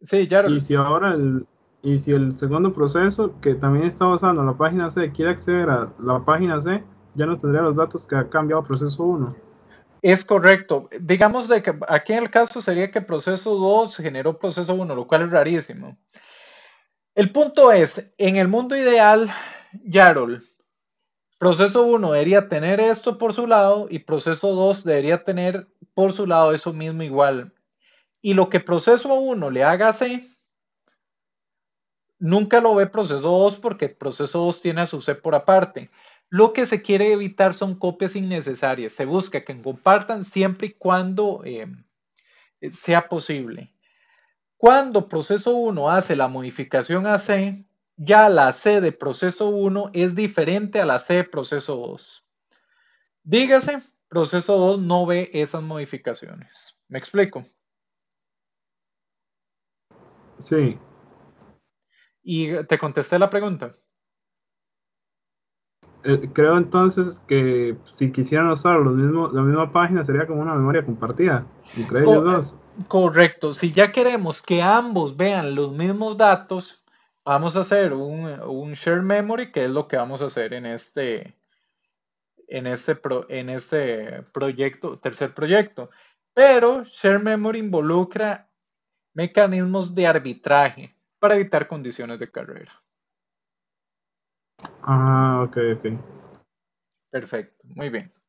Y si ahora el, y si el segundo proceso, que también está usando la página C, quiere acceder a la página C, ya no tendría los datos que ha cambiado proceso 1. Es correcto. Digamos de que aquí en el caso sería que proceso 2 generó proceso 1, lo cual es rarísimo. El punto es, en el mundo ideal, Yarol, proceso 1 debería tener esto por su lado y proceso 2 debería tener por su lado eso mismo igual. Y lo que proceso 1 le haga C, nunca lo ve proceso 2 porque proceso 2 tiene a su C por aparte. Lo que se quiere evitar son copias innecesarias. Se busca que compartan siempre y cuando em, sea posible. Cuando proceso 1 hace la modificación a C, ya la C de proceso 1 es diferente a la C de proceso 2. Dígase, proceso 2 no ve esas modificaciones. ¿Me explico? Sí. ¿Y te contesté la pregunta? Eh, creo entonces que si quisieran usar mismo la misma página sería como una memoria compartida entre ellos dos. Correcto. Si ya queremos que ambos vean los mismos datos, vamos a hacer un, un share memory, que es lo que vamos a hacer en este, en este, en este proyecto, tercer proyecto. Pero share memory involucra mecanismos de arbitraje para evitar condiciones de carrera. Ah, ok, ok. Perfecto, muy bien.